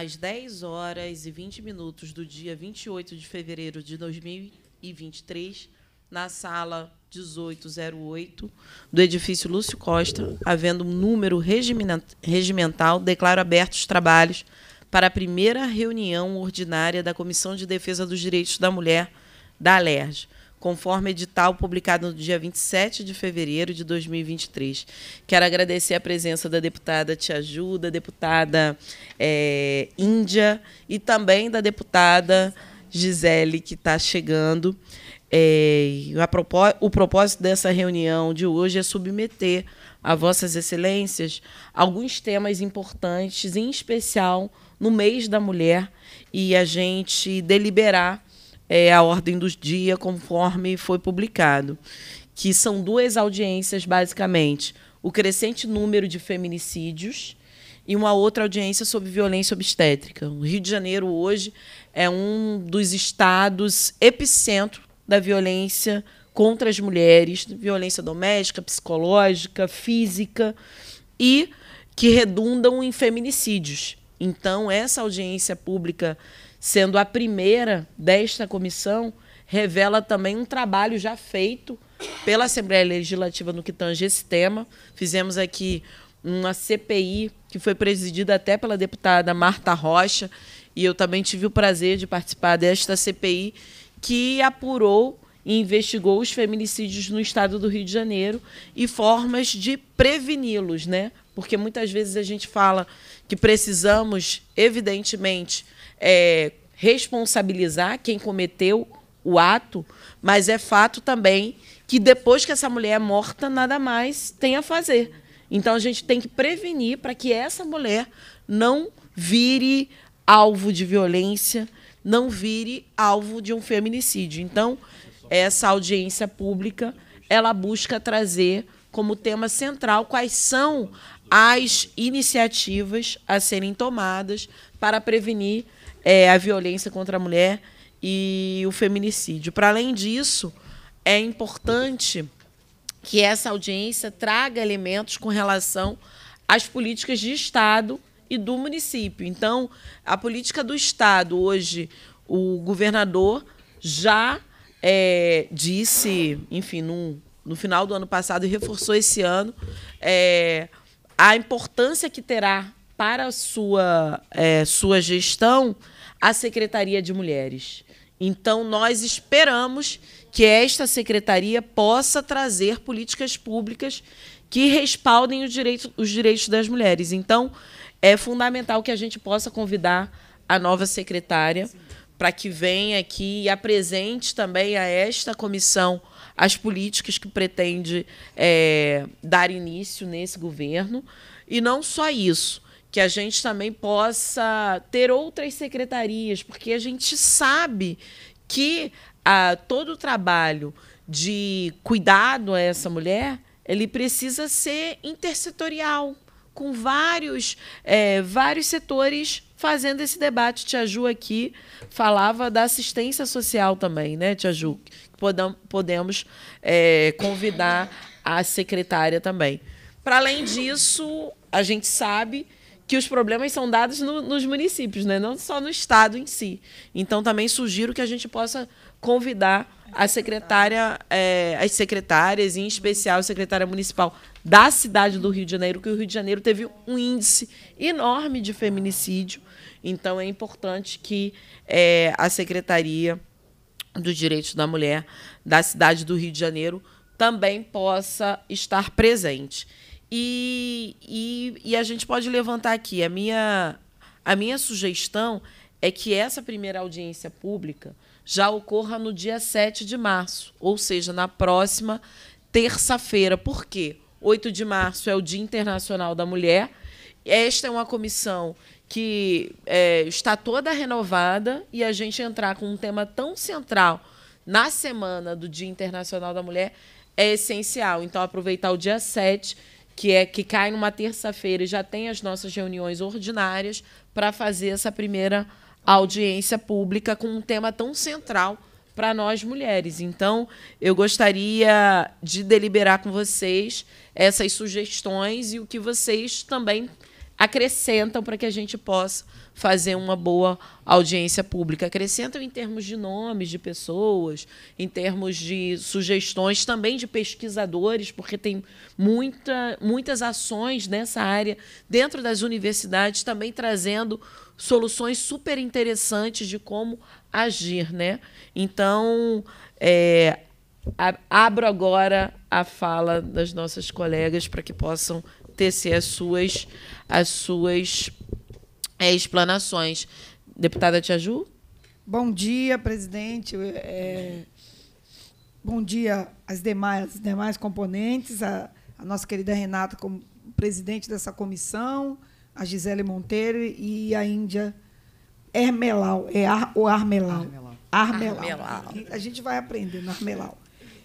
às 10 horas e 20 minutos do dia 28 de fevereiro de 2023, na sala 1808 do edifício Lúcio Costa, havendo um número regimental, declaro abertos os trabalhos para a primeira reunião ordinária da Comissão de Defesa dos Direitos da Mulher da Alerj, conforme edital publicado no dia 27 de fevereiro de 2023. Quero agradecer a presença da deputada Te Ajuda, deputada é, Índia e também da deputada Gisele, que está chegando. É, eh, propós o propósito dessa reunião de hoje é submeter a vossas excelências alguns temas importantes, em especial no mês da mulher, e a gente deliberar é, a ordem dos dias conforme foi publicado, que são duas audiências basicamente, o crescente número de feminicídios e uma outra audiência sobre violência obstétrica. O Rio de Janeiro hoje é um dos estados epicentro da violência contra as mulheres, violência doméstica, psicológica, física e que redundam em feminicídios. Então, essa audiência pública sendo a primeira desta comissão, revela também um trabalho já feito pela Assembleia Legislativa no que tange esse tema. Fizemos aqui uma CPI que foi presidida até pela deputada Marta Rocha, e eu também tive o prazer de participar desta CPI, que apurou e investigou os feminicídios no estado do Rio de Janeiro e formas de preveni-los, né? Porque muitas vezes a gente fala que precisamos, evidentemente, é, responsabilizar quem cometeu o ato, mas é fato também que depois que essa mulher é morta, nada mais tem a fazer. Então a gente tem que prevenir para que essa mulher não vire alvo de violência, não vire alvo de um feminicídio. Então, essa audiência pública, ela busca trazer como tema central quais são as iniciativas a serem tomadas para prevenir é, a violência contra a mulher e o feminicídio. Para além disso, é importante que essa audiência traga elementos com relação às políticas de Estado e do município. Então, a política do Estado hoje, o governador já é, disse, enfim, no, no, final do ano passado e reforçou esse ano é, a importância que terá para a sua, é, sua gestão a Secretaria de Mulheres. Então, nós esperamos que esta secretaria possa trazer políticas públicas que respaldem direito, os direitos das mulheres. Então, é fundamental que a gente possa convidar a nova secretária para que venha aqui e apresente também a esta comissão as políticas que pretende é, dar início nesse governo. E não só isso, que a gente também possa ter outras secretarias, porque a gente sabe que ah, todo o trabalho de cuidado a essa mulher ele precisa ser intersetorial, com vários, é, vários setores fazendo esse debate. Tia Ju aqui falava da assistência social também, né, Tia Ju? Podemos é, convidar a secretária também. Para além disso, a gente sabe que os problemas são dados no, nos municípios, né? não só no Estado em si. Então, também sugiro que a gente possa convidar a secretária, é, as secretárias, em especial a secretária municipal da cidade do Rio de Janeiro, que o Rio de Janeiro teve um índice enorme de feminicídio. Então, é importante que é, a Secretaria dos Direitos da Mulher da cidade do Rio de Janeiro também possa estar presente. E, e, e a gente pode levantar aqui. A minha, a minha sugestão é que essa primeira audiência pública já ocorra no dia 7 de março, ou seja, na próxima terça-feira. Por quê? 8 de março é o Dia Internacional da Mulher. Esta é uma comissão que é, está toda renovada e a gente entrar com um tema tão central na semana do Dia Internacional da Mulher é essencial. Então, aproveitar o dia 7 que é que cai numa terça-feira e já tem as nossas reuniões ordinárias para fazer essa primeira audiência pública com um tema tão central para nós mulheres. Então, eu gostaria de deliberar com vocês essas sugestões e o que vocês também acrescentam para que a gente possa fazer uma boa audiência pública. Acrescentam em termos de nomes de pessoas, em termos de sugestões também de pesquisadores, porque tem muita, muitas ações nessa área dentro das universidades também trazendo soluções super interessantes de como agir, né? Então, é, abro agora a fala das nossas colegas para que possam tecer as suas as suas é, explanações. Deputada Tiaju? Bom dia, presidente. É, bom dia às demais, às demais componentes, a, a, nossa querida Renata como presidente dessa comissão, a Gisele Monteiro e a Índia Hermelau. É Ar, o Armelau. Armelau. Armelau. A gente vai aprendendo, Armelau.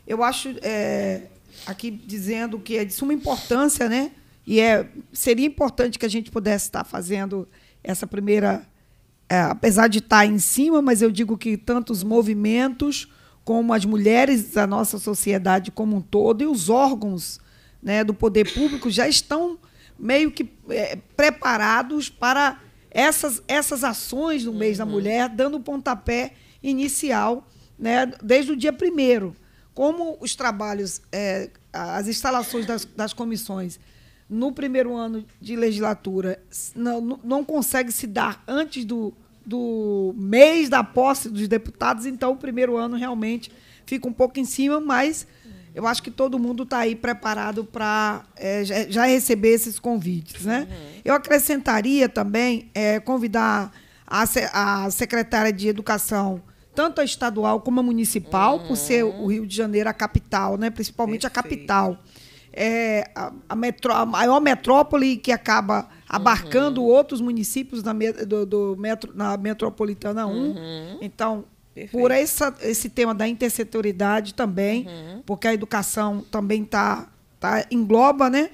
Eu acho, é, aqui dizendo que é de suma importância, né? E é, seria importante que a gente pudesse estar fazendo essa primeira. É, apesar de estar em cima, mas eu digo que tanto os movimentos como as mulheres da nossa sociedade como um todo e os órgãos né, do poder público já estão meio que é, preparados para essas, essas ações no mês uhum. da mulher, dando o pontapé inicial né, desde o dia primeiro. Como os trabalhos, é, as instalações das, das comissões no primeiro ano de legislatura não, não consegue se dar antes do, do mês da posse dos deputados, então o primeiro ano realmente fica um pouco em cima, mas eu acho que todo mundo está aí preparado para é, já receber esses convites. Né? Uhum. Eu acrescentaria também é, convidar a, a, secretária de Educação, tanto a estadual como a municipal, uhum. por ser uhum. o Rio de Janeiro a capital, né? principalmente Perfeito. a capital é, a, a, a maior metrópole que acaba abarcando uhum. outros municípios na, do, do metro, na metropolitana 1. Uhum. Então, Perfeito. por essa, esse tema da intersetoridade também, uhum. porque a educação também tá, tá, engloba, né?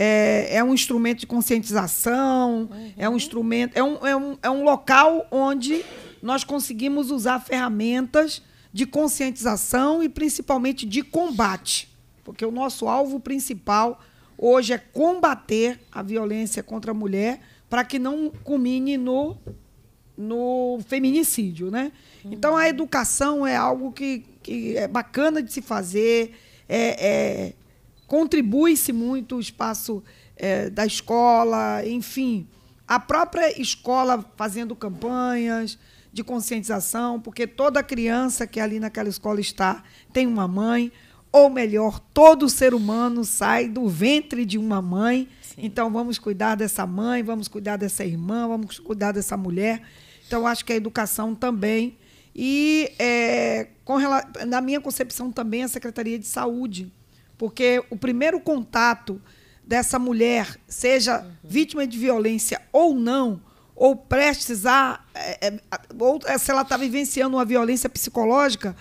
É, é um instrumento de conscientização, é um uhum. instrumento, é um, é, um, é um local onde nós conseguimos usar ferramentas de conscientização e principalmente de combate porque o nosso alvo principal hoje é combater a violência contra a mulher para que não culmine no, no feminicídio, né? Então a educação é algo que, que é bacana de se fazer, é, é contribui-se muito o espaço é, da escola, enfim, a própria escola fazendo campanhas de conscientização, porque toda criança que é ali naquela escola está tem uma mãe, ou melhor, todo ser humano sai do ventre de uma mãe. Sim. Então vamos cuidar dessa mãe, vamos cuidar dessa irmã, vamos cuidar dessa mulher. Então acho que a educação também e é, com, na minha concepção também a Secretaria de Saúde, porque o primeiro contato dessa mulher, seja uhum. vítima de violência ou não, ou prestes a. É, é, ou é, se ela está vivenciando uma violência psicológica,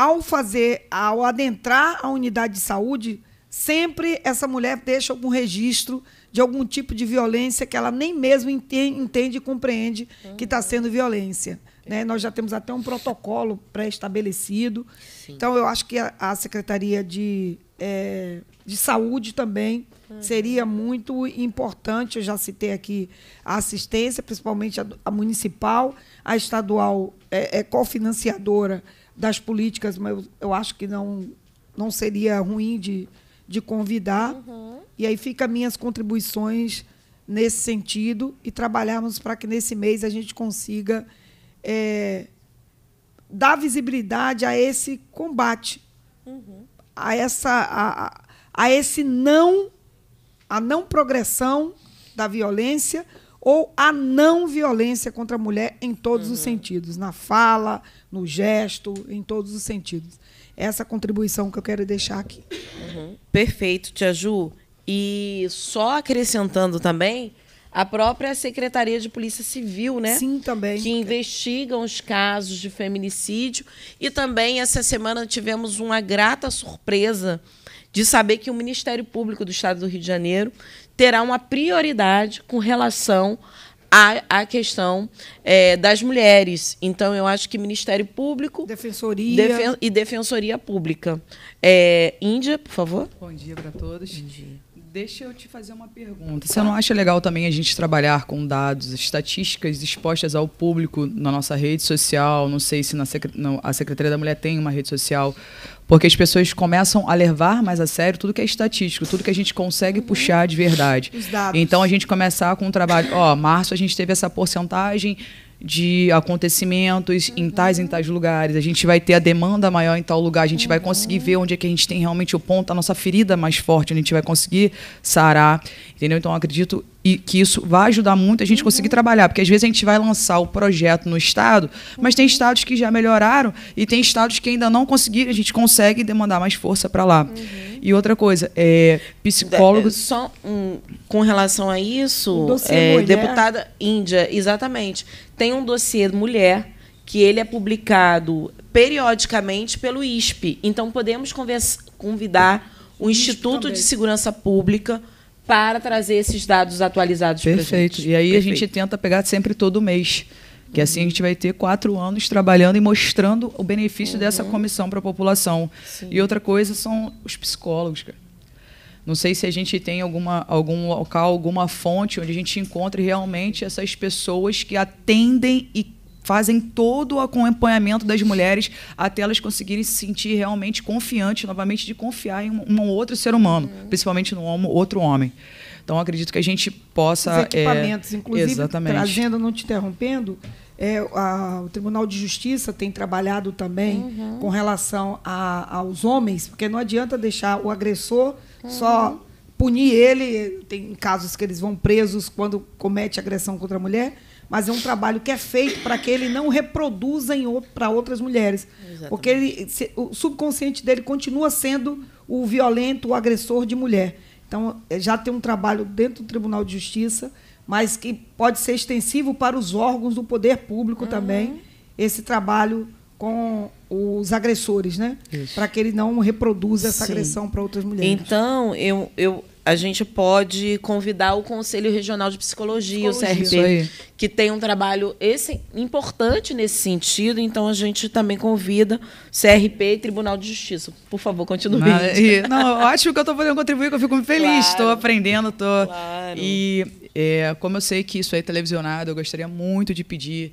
ao fazer, ao adentrar a unidade de saúde, sempre essa mulher deixa algum registro de algum tipo de violência que ela nem mesmo entende, e compreende que está sendo violência. Né? Nós já temos até um protocolo pré-estabelecido. Então, eu acho que a, Secretaria de, é, de Saúde também uhum. seria muito importante. Eu já citei aqui a assistência, principalmente a, a municipal, a estadual é, é cofinanciadora das políticas, mas eu, eu acho que não, não seria ruim de, de convidar. Uhum. E aí fica minhas contribuições nesse sentido e trabalharmos para que nesse mês a gente consiga é, dar visibilidade a esse combate, uhum. a essa a, a esse não a não progressão da violência ou a não violência contra a mulher em todos uhum. os sentidos, na fala, no gesto, em todos os sentidos. Essa contribuição que eu quero deixar aqui. Uhum. Perfeito, Tia Ju. E só acrescentando também a própria Secretaria de Polícia Civil, né? Sim, também. Que investigam os casos de feminicídio. E também essa semana tivemos uma grata surpresa de saber que o Ministério Público do Estado do Rio de Janeiro terá uma prioridade com relação à, à questão é, das mulheres. Então, eu acho que Ministério Público. Defensoria. Defen e Defensoria Pública. É, Índia, por favor. Bom dia para todos. Bom dia. Deixa eu te fazer uma pergunta. Você não acha legal também a gente trabalhar com dados, estatísticas expostas ao público na nossa rede social? Não sei se na secre... não, a Secretaria da Mulher tem uma rede social, porque as pessoas começam a levar mais a sério tudo que é estatístico, tudo que a gente consegue uhum. puxar de verdade. Então a gente começar com um trabalho. Ó, março a gente teve essa porcentagem de acontecimentos uhum. em tais em tais lugares, a gente vai ter a demanda maior em tal lugar, a gente uhum. vai conseguir ver onde é que a gente tem realmente o ponto, a nossa ferida mais forte, onde a gente vai conseguir sarar, entendeu? Então acredito que isso vai ajudar muito a gente uhum. conseguir trabalhar, porque às vezes a gente vai lançar o projeto no estado, mas tem estados que já melhoraram e tem estados que ainda não conseguiram, a gente consegue demandar mais força para lá. E outra coisa, é, psicólogos. É, só um, com relação a isso, é, deputada Índia, exatamente. Tem um dossiê mulher que ele é publicado periodicamente pelo ISP. Então podemos convidar o, Instituto também. de Segurança Pública para trazer esses dados atualizados para Perfeito. E aí Perfeito. a gente tenta pegar sempre todo mês. Que assim a gente vai ter quatro anos trabalhando e mostrando o benefício uhum. dessa comissão para a população. Sim. E outra coisa são os psicólogos, cara. Não sei se a gente tem alguma, algum local, alguma fonte onde a gente encontre realmente essas pessoas que atendem e fazem todo o acompanhamento das mulheres até elas conseguirem se sentir realmente confiantes, novamente, de confiar em um, um outro ser humano, uhum. principalmente no outro homem. Então, acredito que a gente possa. Os é, equipamentos, é, inclusive, exatamente. trazendo, não te interrompendo, é, a, o Tribunal de Justiça tem trabalhado também uhum. com relação a, aos homens, porque não adianta deixar o agressor uhum. só punir ele. Tem casos que eles vão presos quando comete agressão contra a mulher, mas é um trabalho que é feito para que ele não reproduza para outras mulheres. Exatamente. Porque ele, se, o subconsciente dele continua sendo o violento, o agressor de mulher. Então, eh, já tem um trabalho dentro do Tribunal de Justiça, mas que pode ser extensivo para os órgãos do poder público uhum. também, esse trabalho com os agressores, né? Para que ele não reproduza essa Sim. agressão para outras mulheres. Então, eu, eu a gente pode convidar o Conselho Regional de Psicologia, Psicologia. o CRP, que tem um trabalho esse, importante nesse sentido. Então, a gente também convida CRP e Tribunal de Justiça. Por favor, continue. Não, e, não ótimo que eu estou podendo contribuir, que eu fico muito feliz. Estou claro, aprendendo, estou... Claro. E é, como eu sei que isso é televisionado, eu gostaria muito de pedir...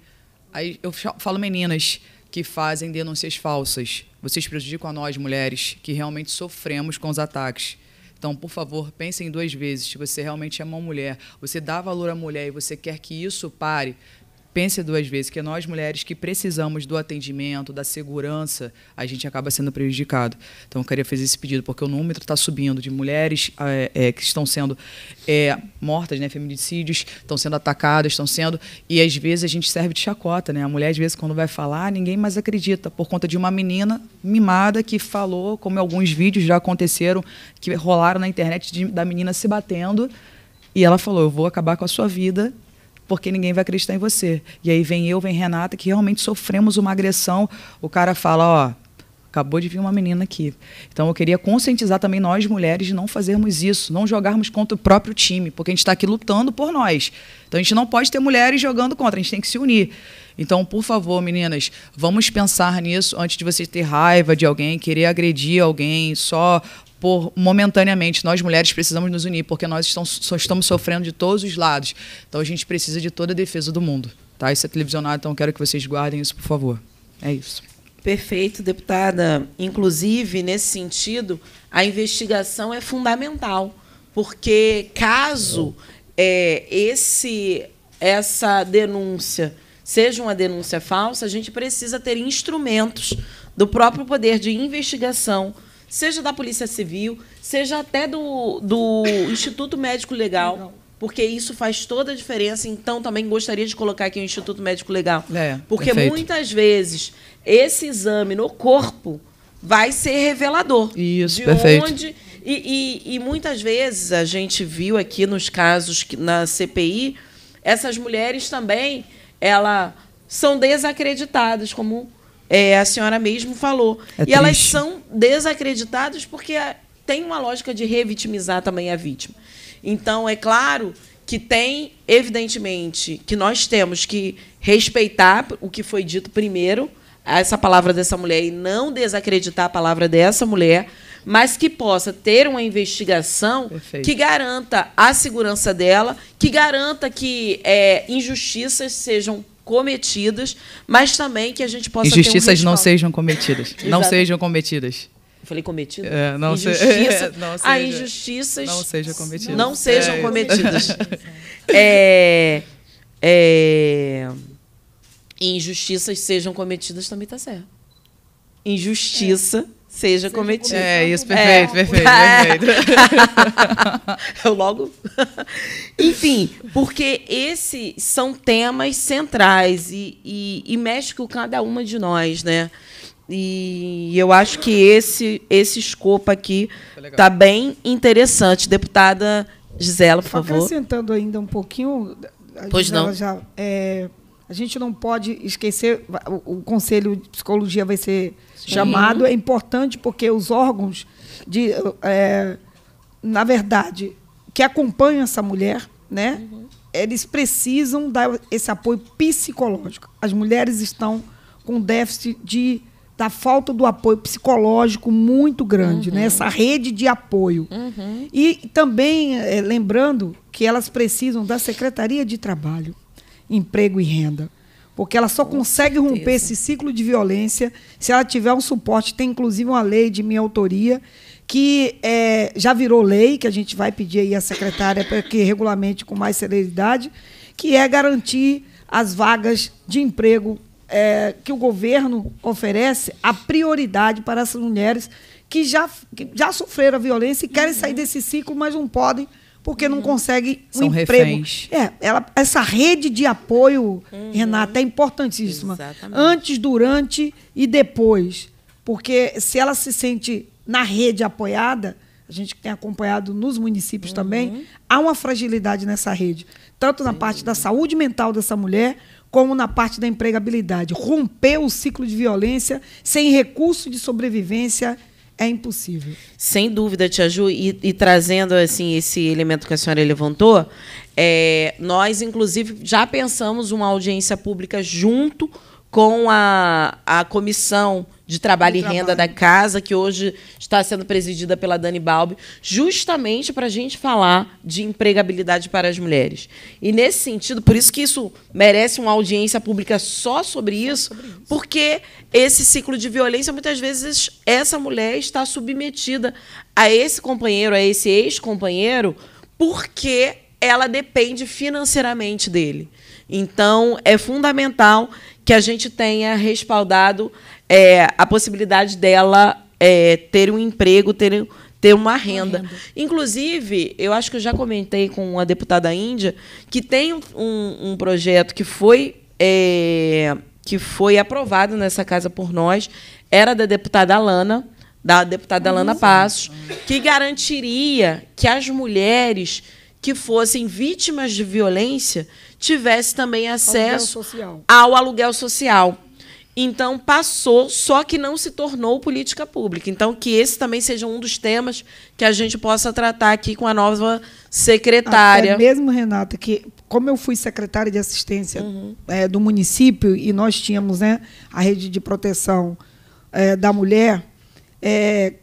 Aí eu falo meninas que fazem denúncias falsas. Vocês prejudicam a nós, mulheres, que realmente sofremos com os ataques. Então, por favor, pensem duas vezes. Se você realmente é uma mulher, você dá valor à mulher e você quer que isso pare, pense duas vezes, que nós mulheres que precisamos do atendimento, da segurança, a gente acaba sendo prejudicado. Então eu queria fazer esse pedido, porque o número está subindo de mulheres é, é, que estão sendo é, mortas, né, feminicídios, estão sendo atacadas, estão sendo. E às vezes a gente serve de chacota, né? A mulher, às vezes, quando vai falar, ninguém mais acredita, por conta de uma menina mimada que falou, como alguns vídeos já aconteceram, que rolaram na internet de, da menina se batendo. E ela falou: Eu vou acabar com a sua vida porque ninguém vai acreditar em você. E aí vem eu, vem Renata, que realmente sofremos uma agressão. O cara fala, ó, acabou de vir uma menina aqui. Então eu queria conscientizar também nós mulheres de não fazermos isso, não jogarmos contra o próprio time, porque a gente está aqui lutando por nós. Então a gente não pode ter mulheres jogando contra, a gente tem que se unir. Então, por favor, meninas, vamos pensar nisso antes de você ter raiva de alguém, querer agredir alguém só por momentaneamente nós mulheres precisamos nos unir porque nós estamos, estamos sofrendo de todos os lados. Então a gente precisa de toda a defesa do mundo, tá? Isso é televisionado, então quero que vocês guardem isso, por favor. É isso. Perfeito, deputada. Inclusive, nesse sentido, a investigação é fundamental, porque caso é, esse essa denúncia seja uma denúncia falsa, a gente precisa ter instrumentos do próprio poder de investigação seja da Polícia Civil, seja até do, do Instituto Médico Legal. Porque isso faz toda a diferença. Então, também gostaria de colocar aqui o Instituto Médico Legal. É, porque perfeito. muitas vezes esse exame no corpo vai ser revelador. Isso, de perfeito. Onde, e, e, e muitas vezes a gente viu aqui nos casos que, na CPI, essas mulheres também ela, são desacreditadas, como é, a senhora mesmo falou. É e triste. elas são desacreditadas porque tem uma lógica de revitimizar também a vítima. Então, é claro que tem, evidentemente, que nós temos que respeitar o que foi dito primeiro, essa palavra dessa mulher, e não desacreditar a palavra dessa mulher, mas que possa ter uma investigação Perfeito. que garanta a segurança dela, que garanta que é, injustiças sejam cometidas, mas também que a gente possa Injustiças um não sejam cometidas. não sejam cometidas. Eu falei cometido? É, não, se... não ah, seja, injustiças não, seja cometidas. não sejam é. cometidas. é, é, injustiças sejam cometidas também está certo. Injustiça seja, cometido. É, isso, perfeito, é. perfeito, perfeito. Eu logo. Enfim, porque esses são temas centrais e, e, e mexe com cada uma de nós, né? E eu acho que esse, esse escopo aqui está bem interessante. Deputada Gisela, por favor. Acrescentando ainda um pouquinho. Pois Gisela não. Já, é, a gente não pode esquecer, o, o Conselho de Psicologia vai ser Sim. chamado. É importante porque os órgãos de, é, na verdade, que acompanham essa mulher, né? Uhum. Eles precisam dar esse apoio psicológico. As mulheres estão com déficit de da falta do apoio psicológico muito grande, né, uhum. né? essa rede de apoio. Uhum. E também é, lembrando que elas precisam da Secretaria de Trabalho emprego e renda. Porque ela só Com consegue certeza. romper esse ciclo de violência se ela tiver um suporte. Tem inclusive uma lei de minha autoria que é, já virou lei, que a gente vai pedir aí à secretária para que regulamente com mais celeridade, que é garantir as vagas de emprego é, que o governo oferece a prioridade para essas mulheres que já, que já sofreram a violência e querem uhum. sair desse ciclo, mas não podem porque não uhum. consegue um São emprego. Reféns. É, ela, essa rede de apoio, uhum. Renata, é importantíssima. Exatamente. Antes, durante e depois. Porque se ela se sente na rede apoiada, a gente tem acompanhado nos municípios uhum. também, há uma fragilidade nessa rede, tanto na Sim. parte da saúde mental dessa mulher, como na parte da empregabilidade. Romper o ciclo de violência sem recurso de sobrevivência é impossível. Sem dúvida, Tia Ju, e, e trazendo assim esse elemento que a senhora levantou, é, nós, inclusive, já pensamos uma audiência pública junto com a, a comissão de trabalho e renda da casa, que hoje está sendo presidida pela Dani Balbi, justamente para a gente falar de empregabilidade para as mulheres. E nesse sentido, por isso que isso merece uma audiência pública só sobre, só isso, sobre isso, porque esse ciclo de violência, muitas vezes, essa mulher está submetida a esse companheiro, a esse ex-companheiro, porque ela depende financeiramente dele. Então, é fundamental que a gente tenha respaldado é, a possibilidade dela é, ter um emprego, ter, ter uma renda. uma renda. Inclusive, eu acho que eu já comentei com a deputada Índia que tem um, um projeto que foi. É, que foi aprovado nessa casa por nós, era da deputada Alana, da deputada Alana Passos, que garantiria que as mulheres que fossem vítimas de violência tivesse também acesso ao aluguel social. Então passou, só que não se tornou política pública. Então que esse também seja um dos temas que a gente possa tratar aqui com a nova secretária. Até mesmo Renata, que como eu fui secretária de assistência uhum. é, do município e nós tínhamos né, a rede de proteção é, da mulher, é,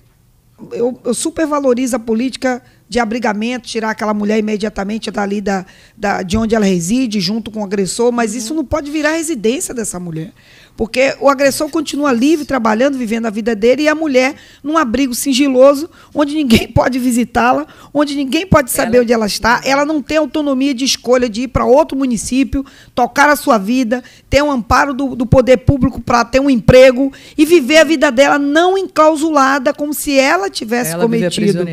eu, eu supervalorizo a política de abrigamento, tirar aquela mulher imediatamente dali da, da, de onde ela reside, junto com o agressor, mas isso não pode virar residência dessa mulher. Porque o agressor continua livre, trabalhando, vivendo a vida dele, e a mulher num abrigo sigiloso, onde ninguém pode visitá-la, onde ninguém pode saber ela... onde ela está. Ela não tem autonomia de escolha de ir para outro município, tocar a sua vida, ter um amparo do, do poder público para ter um emprego e viver a vida dela não encausulada, como se ela tivesse ela cometido.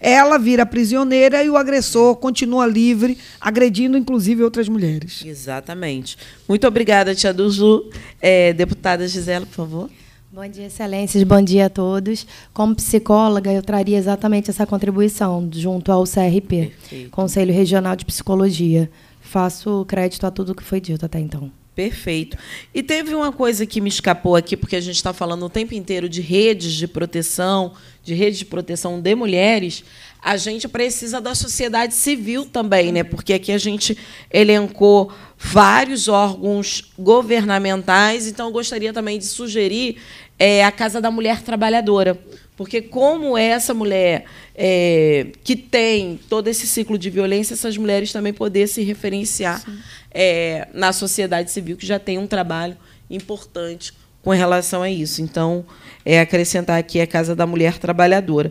ela vira prisioneira e o agressor continua livre, agredindo inclusive outras mulheres. Exatamente. Muito obrigada, tia Duzu. É... É, deputada Gisela, por favor. Bom dia, excelências. Bom dia a todos. Como psicóloga, eu traria exatamente essa contribuição junto ao CRP, Perfeito. Conselho Regional de Psicologia. Faço crédito a tudo que foi dito até então. Perfeito. E teve uma coisa que me escapou aqui, porque a gente está falando o tempo inteiro de redes de proteção, de redes de proteção de mulheres a gente precisa da sociedade civil também, né? porque aqui a gente elencou vários órgãos governamentais, então gostaria também de sugerir é, a Casa da Mulher Trabalhadora. Porque como essa mulher é, que tem todo esse ciclo de violência, essas mulheres também poder se referenciar é, na sociedade civil, que já tem um trabalho importante com relação a isso. Então, é acrescentar aqui a Casa da Mulher Trabalhadora.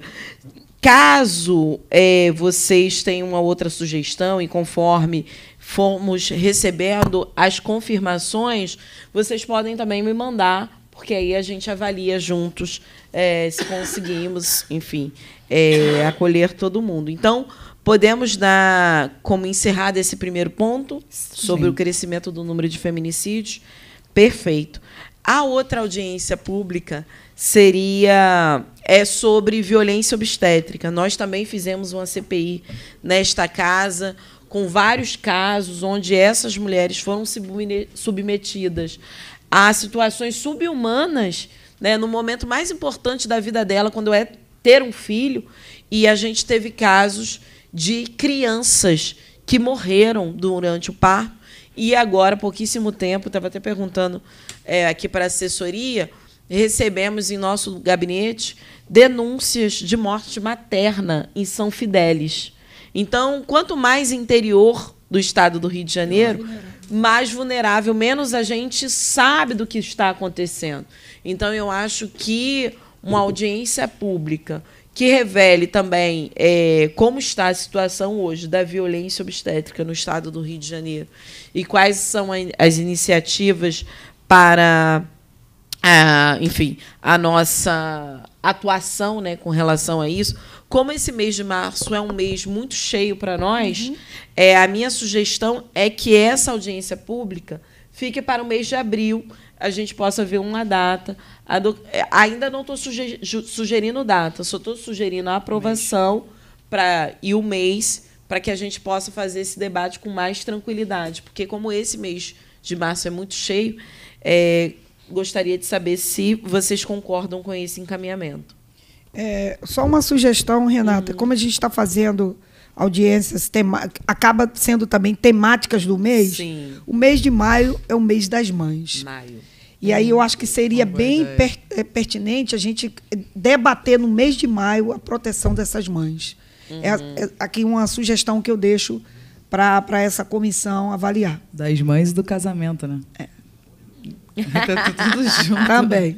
Caso é, vocês tenham uma outra sugestão e conforme formos recebendo as confirmações, vocês podem também me mandar, porque aí a gente avalia juntos é, se conseguimos, enfim, é, acolher todo mundo. Então, podemos dar como encerrado esse primeiro ponto sobre Sim. o crescimento do número de feminicídios. Perfeito. A outra audiência pública seria é sobre violência obstétrica. Nós também fizemos uma CPI nesta casa com vários casos onde essas mulheres foram submetidas a situações subhumanas, né, no momento mais importante da vida dela, quando é ter um filho, e a gente teve casos de crianças que morreram durante o parto e agora pouquíssimo tempo, estava até perguntando é, aqui para a assessoria, recebemos em nosso gabinete denúncias de morte materna em São Fidélis. Então, quanto mais interior do estado do Rio de Janeiro, mais vulnerável, menos a gente sabe do que está acontecendo. Então, eu acho que uma audiência pública que revele também é, como está a situação hoje da violência obstétrica no estado do Rio de Janeiro e quais são as iniciativas para a, enfim, a nossa atuação né, com relação a isso. Como esse mês de março é um mês muito cheio para nós, uhum. é, a minha sugestão é que essa audiência pública fique para o mês de abril, a gente possa ver uma data. Do... É, ainda não estou sugerindo data, só estou sugerindo a aprovação para e o mês para que a gente possa fazer esse debate com mais tranquilidade. Porque como esse mês de março é muito cheio, é gostaria de saber se vocês concordam com esse encaminhamento. É, só uma sugestão, Renata. Uhum. Como a gente está fazendo audiências, tema, acaba sendo também temáticas do mês. Sim. O mês de maio é o mês das mães. Maio. E aí eu acho que seria bem per é, pertinente a gente debater no mês de maio a proteção dessas mães. É uhum. É, é, aqui uma sugestão que eu deixo para essa comissão avaliar. Das mães do casamento, né? É. Tá tudo junto. Né? Também.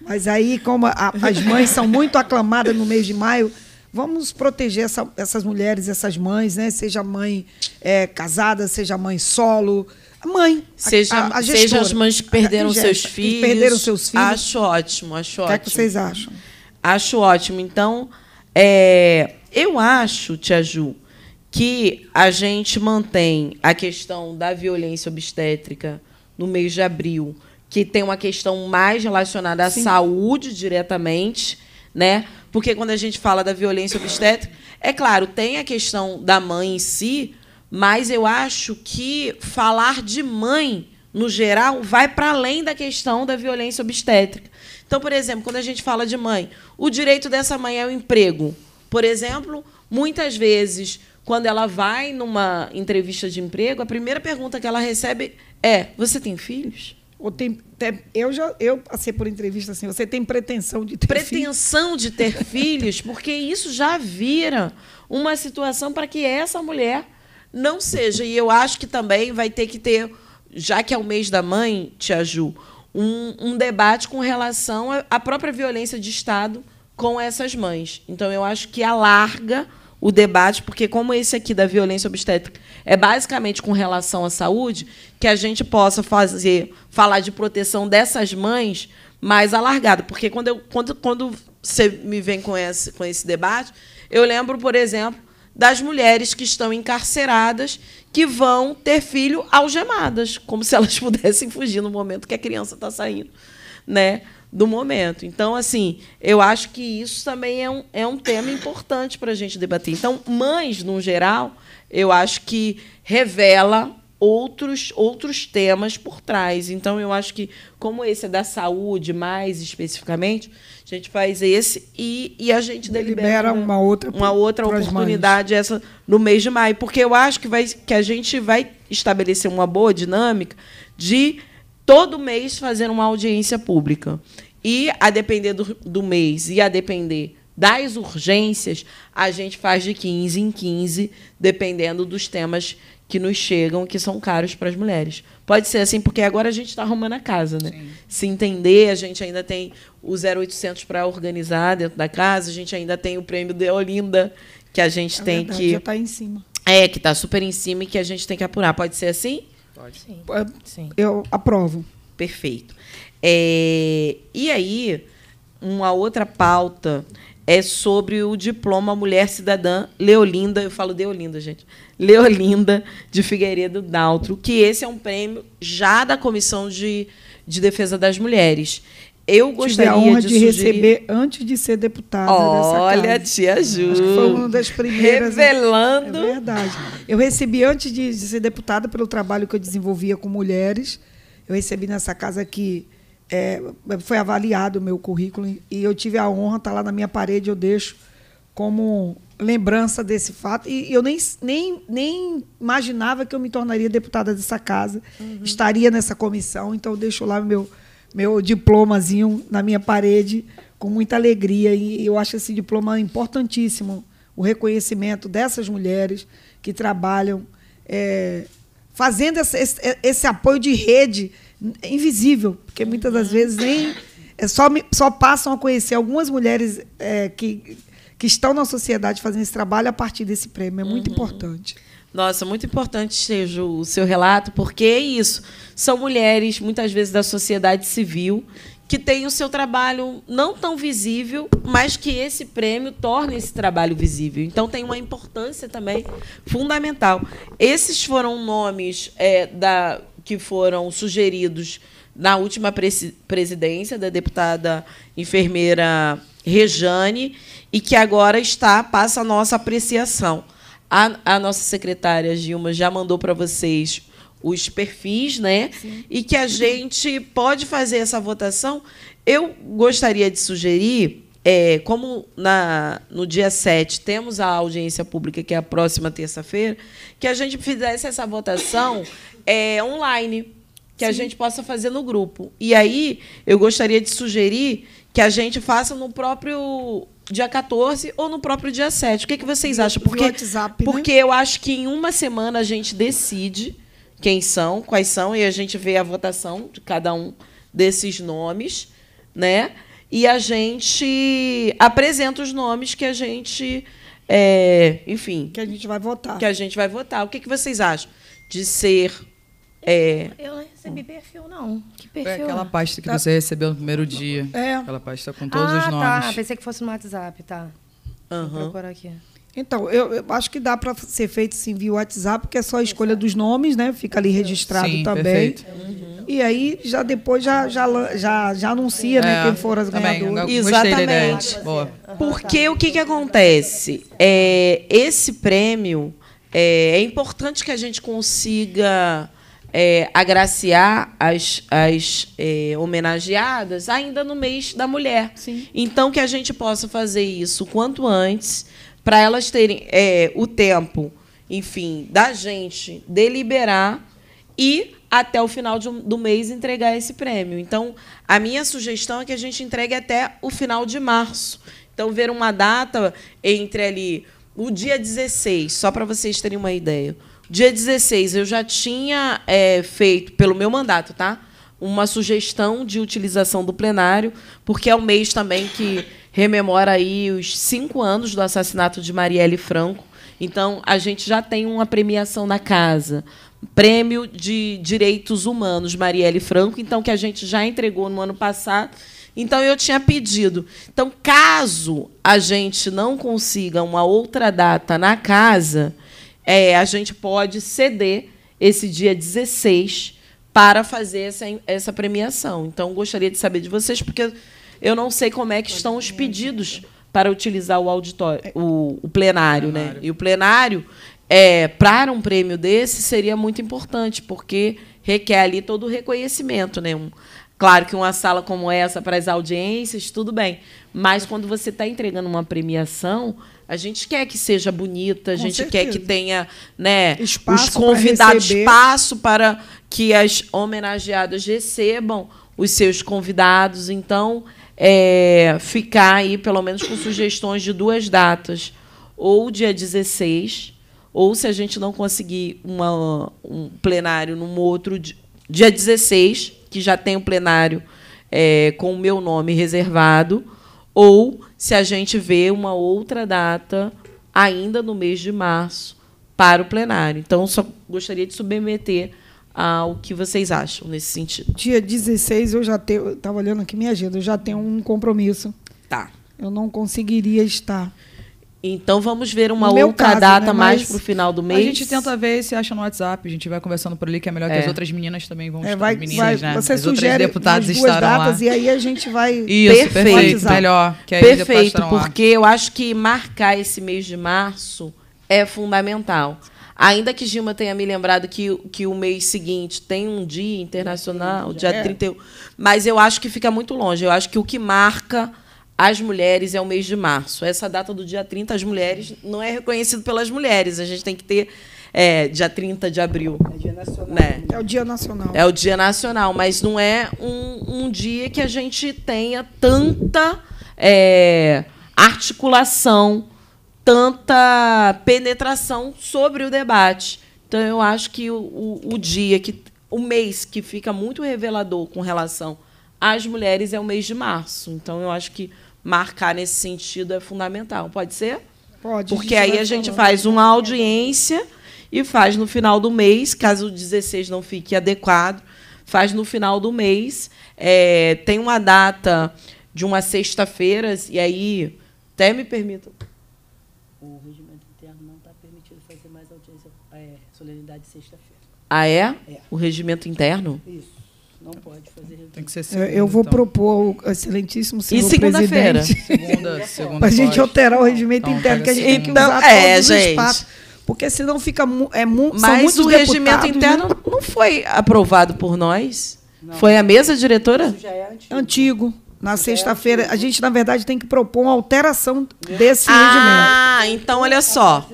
Mas aí, como a, as mães são muito aclamadas no mês de maio, vamos proteger essa, essas mulheres, essas mães, né? Seja mãe é, casada, seja mãe solo. Mãe, seja, a, a seja as mães que perderam seus filhos. perderam seus filhos. Acho ótimo, acho ótimo. O que, é que vocês acham? Acho ótimo. Então, é, eu acho, Tia Ju, que a gente mantém a questão da violência obstétrica, no mês de abril, que tem uma questão mais relacionada à Sim. saúde diretamente, né? Porque quando a gente fala da violência obstétrica, é claro, tem a questão da mãe em si, mas eu acho que falar de mãe no geral vai para além da questão da violência obstétrica. Então, por exemplo, quando a gente fala de mãe, o direito dessa mãe é o emprego. Por exemplo, muitas vezes quando ela vai numa entrevista de emprego, a primeira pergunta que ela recebe é. é, você tem filhos? Ou tem, tem, eu já eu passei por entrevista assim, você tem pretensão de ter Pretensão de ter filhos, porque isso já vira uma situação para que essa mulher não seja. E eu acho que também vai ter que ter, já que é o mês da mãe, Tia Ju, um, um debate com relação à própria violência de Estado com essas mães. Então, eu acho que alarga o debate, porque como esse aqui da violência obstétrica é basicamente com relação à saúde, que a gente possa fazer falar de proteção dessas mães mais alargado, porque quando eu quando, quando você me vem com esse com esse debate, eu lembro, por exemplo, das mulheres que estão encarceradas que vão ter filho algemadas, como se elas pudessem fugir no momento que a criança está saindo, né? do momento. Então, assim, eu acho que isso também é um, é um tema importante para a gente debater. Então, mães, no geral, eu acho que revela outros, outros temas por trás. Então, eu acho que, como esse é da saúde, mais especificamente, a gente faz esse e, e a gente delibera, delibera uma outra, uma outra oportunidade essa no mês de maio. Porque eu acho que, vai, que a gente vai estabelecer uma boa dinâmica de todo mês fazer uma audiência pública. E a depender do, do mês e a depender das urgências, a gente faz de 15 em 15, dependendo dos temas que nos chegam, que são caros para as mulheres. Pode ser assim, porque agora a gente está arrumando a casa, né? Sim. Se entender, a gente ainda tem o 0800 para organizar dentro da casa, a gente ainda tem o prêmio de Olinda, que a gente é tem verdade, que. Já está em cima. É, que está super em cima e que a gente tem que apurar. Pode ser assim? Pode. Sim. Eu aprovo. Perfeito. É, e aí, uma outra pauta é sobre o diploma Mulher Cidadã Leolinda, eu falo Deolinda, gente, Leolinda de Figueiredo Daltro, que esse é um prêmio já da Comissão de, de Defesa das Mulheres. Eu gostaria Tive a honra de, de sugerir... receber antes de ser deputada Olha, dessa casa. tia Ju. Acho que foi uma das primeiras. Né? Revelando. É verdade. Eu recebi antes de ser deputada pelo trabalho que eu desenvolvia com mulheres. Eu recebi nessa casa aqui é, foi avaliado o meu currículo e eu tive a honra, tá lá na minha parede, eu deixo como lembrança desse fato. E eu nem, nem, nem imaginava que eu me tornaria deputada dessa casa, uhum. estaria nessa comissão, então eu deixo lá meu, meu diplomazinho na minha parede com muita alegria. E eu acho esse diploma importantíssimo, o reconhecimento dessas mulheres que trabalham é, fazendo esse, esse, esse apoio de rede invisível, porque muitas das uhum. vezes nem é só, só passam a conhecer algumas mulheres é, que, que estão na sociedade fazendo esse trabalho a partir desse prêmio. É muito uhum. importante. Nossa, muito importante seja o seu relato, porque é isso. São mulheres, muitas vezes, da sociedade civil, que têm o seu trabalho não tão visível, mas que esse prêmio torna esse trabalho visível. Então, tem uma importância também fundamental. Esses foram nomes é, da que foram sugeridos na última presidência da deputada enfermeira Rejane e que agora está passa a nossa apreciação. A, a nossa secretária Gilma já mandou para vocês os perfis, né? Sim. E que a gente pode fazer essa votação. Eu gostaria de sugerir é, como na, no dia 7 temos a audiência pública, que é a próxima terça-feira, que a gente fizesse essa votação é, online, que Sim. a gente possa fazer no grupo. E aí, eu gostaria de sugerir que a gente faça no próprio dia 14 ou no próprio dia 7. O que, é que vocês acham? Porque, WhatsApp, né? porque eu acho que em uma semana a gente decide quem são, quais são, e a gente vê a votação de cada um desses nomes, né? e a gente apresenta os nomes que a gente. É, enfim. Que a gente vai votar. Que a gente vai votar. O que, que vocês acham de ser. É... Eu não recebi perfil, não. Que perfil? É aquela pasta que tá. você recebeu no primeiro dia. É. Aquela pasta com todos ah, os tá. nomes. Ah, tá. Pensei que fosse no WhatsApp, tá. Uhum. Vou procurar aqui. Então, eu, eu, acho que dá para ser feito sim via WhatsApp, porque é só a escolha dos nomes, né? Fica ali registrado sim, também. Perfeito. Uhum. E aí já depois já, já, já, já anuncia, né, é, né, quem for as ganhadoras. Exatamente. Porque o que, que acontece? É, esse prêmio é, é importante que a gente consiga é, agraciar as, as é, homenageadas ainda no mês da mulher. Sim. Então, que a gente possa fazer isso quanto antes para elas terem é, o tempo, enfim, da gente deliberar e até o final de, do mês entregar esse prêmio. Então, a minha sugestão é que a gente entregue até o final de março. Então, ver uma data entre ali o dia 16, só para vocês terem uma ideia. Dia 16, eu já tinha é, feito, pelo meu mandato, tá? Uma sugestão de utilização do plenário, porque é o mês também que rememora aí os cinco anos do assassinato de Marielle Franco. Então, a gente já tem uma premiação na casa. Prêmio de Direitos Humanos Marielle Franco, então que a gente já entregou no ano passado. Então eu tinha pedido. Então, caso a gente não consiga uma outra data na casa, é, a gente pode ceder esse dia 16 para fazer essa, essa premiação. Então, gostaria de saber de vocês, porque eu não sei como é que estão os pedidos para utilizar o auditório, é. o, o plenário, né? E o plenário é, para um prêmio desse seria muito importante, porque requer ali todo o reconhecimento, né? Um, claro que uma sala como essa para as audiências, tudo bem. Mas quando você está entregando uma premiação, a gente quer que seja bonita, a gente quer que tenha, né, espaço os convidados espaço para que as homenageadas recebam os seus convidados. Então, é, ficar aí pelo menos com sugestões de duas datas, ou dia 16, ou se a gente não conseguir uma, um plenário num outro dia 16, que já tem um plenário é, com o meu nome reservado, ou se a gente vê uma outra data ainda no mês de março para o plenário. Então, só gostaria de submeter ah, o que vocês acham nesse sentido. Dia 16 eu já tenho. Estava olhando aqui minha agenda, eu já tenho um compromisso. Tá. Eu não conseguiria estar. Então vamos ver uma no outra caso, data né? mais para o final do mês. A gente tenta ver se acha no WhatsApp, a gente vai conversando por ali, que é melhor é. que as outras meninas também vão é, estar. Vai, meninas, vai, né? Você as sugere deputadas duas estarão datas, lá. E aí a gente vai. Isso, perfeito. Melhor. Que aí perfeito, porque lá. eu acho que marcar esse mês de março é fundamental. Ainda que Gilma tenha me lembrado que, que o mês seguinte tem um dia internacional, dia é. 31. Mas eu acho que fica muito longe. Eu acho que o que marca as mulheres é o mês de março. Essa data do dia 30, as mulheres, não é reconhecido pelas mulheres. A gente tem que ter é, dia 30 de abril. É, dia nacional, né? é o dia nacional. É o dia nacional, mas não é um, um dia que a gente tenha tanta é, articulação tanta penetração sobre o debate. Então, eu acho que o, o, o dia, que, o mês que fica muito revelador com relação às mulheres é o mês de março. Então, eu acho que marcar nesse sentido é fundamental. Pode ser? Pode. Porque aí a gente faz uma audiência e faz no final do mês, caso o 16 não fique adequado, faz no final do mês. É, tem uma data de uma sexta-feira, e aí até me permitam o regimento interno não está permitindo fazer mais audiência, é, solenidade sexta-feira. Ah, é? é? O regimento interno? Isso. Não pode fazer. Tem que ser segunda, Eu vou então. propor ao excelentíssimo senhor e segunda-feira. Segunda, segunda Para a gente alterar o então, regimento então, interno, que a gente tem que assim. usar então, é, todos gente. os espaços. Porque senão fica é mu Mas o regimento né? interno não foi aprovado por nós. Não. Foi a mesa diretora? Isso já é antigo. antigo. Na é sexta-feira, assim. a gente, na verdade, tem que propor uma alteração desse ah, rendimento. Ah, então olha só.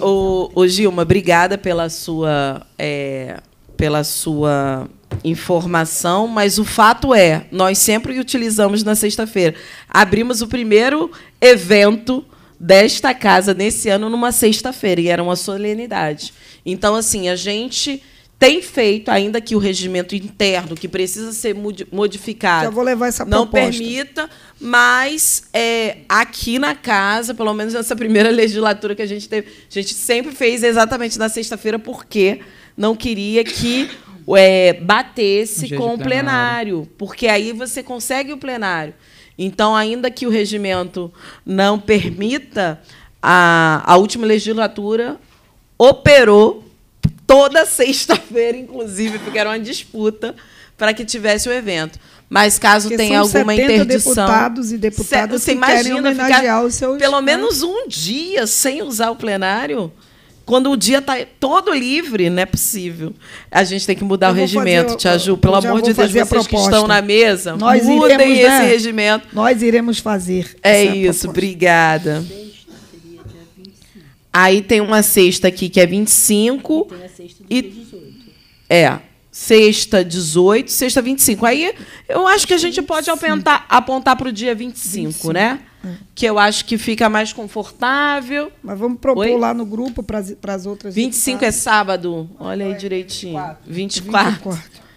O, o, Gilma, obrigada pela sua, é, pela sua informação, mas o fato é, nós sempre utilizamos na sexta-feira. Abrimos o primeiro evento desta casa nesse ano numa sexta-feira, e era uma solenidade. Então, assim, a gente tem feito, ainda que o regimento interno, que precisa ser modificado, Já vou levar essa não permita, mas é, aqui na casa, pelo menos nessa primeira legislatura que a gente teve, a gente sempre fez exatamente na sexta-feira, porque não queria que é, batesse com o plenário. plenário, porque aí você consegue o plenário. Então, ainda que o regimento não permita, a, a última legislatura operou toda sexta-feira, inclusive, porque era uma disputa para que tivesse o evento. Mas caso Porque tenha alguma interdição. deputados e deputadas você que imagina ficar o seu pelo menos um dia sem usar o plenário? Quando o dia está todo livre, não é possível. A gente tem que mudar o regimento, fazer, Tia Ju. Pelo amor de Deus, vocês que estão na mesa, Nós mudem iremos, esse né? regimento. Nós iremos fazer. É isso, proposta. obrigada. Aí tem uma sexta aqui que é 25. Tem a sexta do e, dia 18. É. Sexta 18, sexta 25. Aí eu acho que a gente 25. pode apontar, apontar para o dia 25, 25. né? É. Que eu acho que fica mais confortável. Mas vamos propor Oi? lá no grupo para as outras. 25 é sábado. Olha aí é direitinho. 24. 24.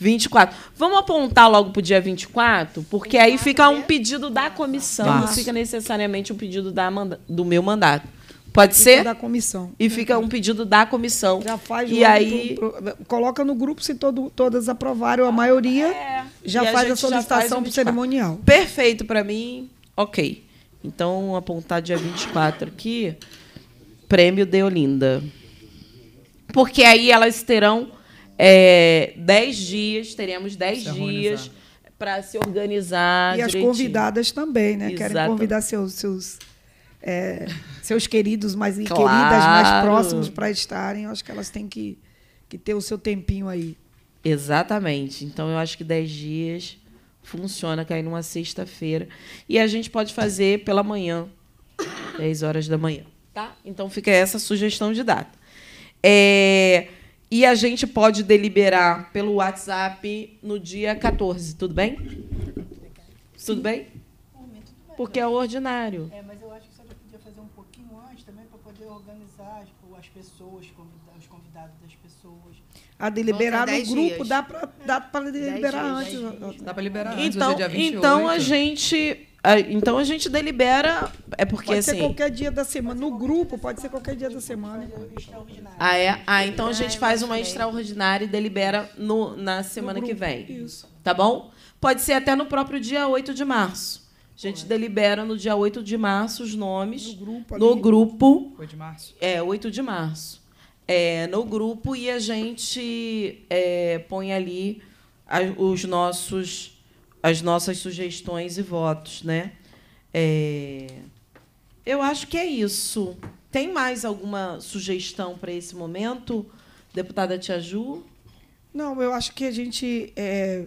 24. Vamos apontar logo para o dia 24, porque 24, aí fica um é pedido da comissão, não tá. fica necessariamente um pedido da, do meu mandato. Pode fica ser? Da comissão. E fica um pedido da comissão. Já faz e aí pro, coloca no grupo se todo, todas aprovaram, a maioria é. já, faz a a já faz a solicitação para cerimonial. Perfeito para mim. OK. Então, apontar dia 24 aqui, prêmio de Olinda Porque aí elas terão é, 10 dias, teremos 10 dias para se organizar. E direitinho. as convidadas também, né? Exato. Querem convidar seus, seus é, seus queridos mais claro. queridas mais próximos para estarem. Eu acho que elas têm que, que ter o seu tempinho aí. Exatamente. Então eu acho que 10 dias funciona cair numa sexta-feira. E a gente pode fazer pela manhã, 10 horas da manhã. Tá? Então fica essa sugestão de data. É, e a gente pode deliberar pelo WhatsApp no dia 14, tudo bem? Tudo bem? Porque é ordinário. É pessoas, convidar, os convidados das pessoas. A deliberar então, no grupo dias. dá para dá é. para deliberar antes. Dá para liberar então, antes, Então a gente. Então a gente delibera. É porque pode assim. Pode ser qualquer dia da semana. No grupo, pode ser qualquer dia da semana. Ah, é? Ah, então a é, gente faz uma extraordinária e delibera no, na semana que vem. Isso. Tá bom? Pode ser até no próprio dia 8 de março. A gente Correto. delibera no dia 8 de março os nomes. No grupo. Ali. No grupo 8 de março. É, 8 de março. É, no grupo e a gente é, põe ali os nossos, as nossas sugestões e votos. Né? É, eu acho que é isso. Tem mais alguma sugestão para esse momento, deputada Tiaju Não, eu acho que a gente é,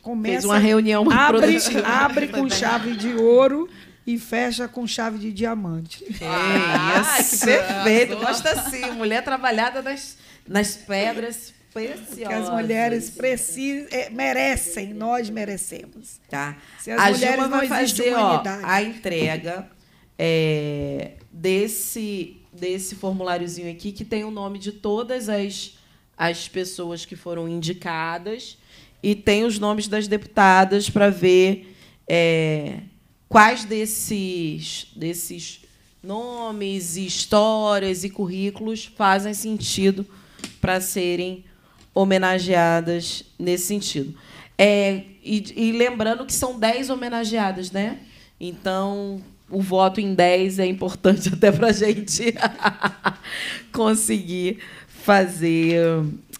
começa. Fez uma reunião abre, abre com chave de ouro e fecha com chave de diamante. É, ah, que perfeito. Gosta assim. Mulher trabalhada nas, nas pedras. Preciosa. Que as mulheres precisam, é, merecem, nós merecemos. Tá. Se as a mulheres Gilma vai fazer ó, a entrega é, desse desse formuláriozinho aqui que tem o nome de todas as as pessoas que foram indicadas e tem os nomes das deputadas para ver é, quais desses, desses nomes, histórias e currículos fazem sentido para serem homenageadas nesse sentido. É, e, e, lembrando que são 10 homenageadas, né? Então, o voto em 10 é importante até para a gente conseguir fazer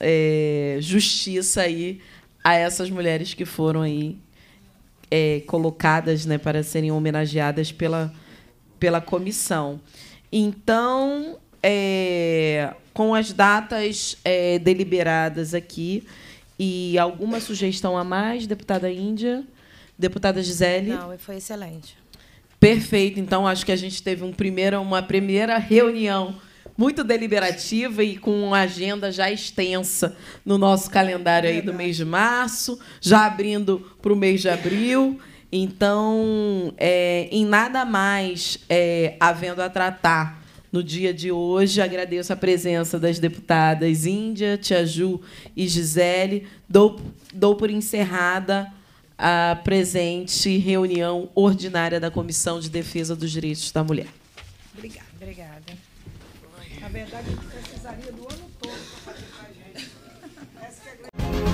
é, justiça aí a essas mulheres que foram aí é, colocadas né, para serem homenageadas pela, pela comissão. Então, é, com as datas é, deliberadas aqui e alguma sugestão a mais, deputada Índia, deputada Gisele? Não, foi excelente. Perfeito. Então, acho que a gente teve um primeiro, uma primeira reunião muito deliberativa e com uma agenda já extensa no nosso calendário aí do mês de março, já abrindo para o mês de abril. Então, é, em nada mais é, havendo a tratar no dia de hoje. Agradeço a presença das deputadas Índia, Tia Ju e Gisele. Dou, dou por encerrada a presente reunião ordinária da Comissão de Defesa dos Direitos da Mulher. Obrigada. Obrigada verdade, a gente precisaria do ano todo para fazer com a gente. Essa que é grande...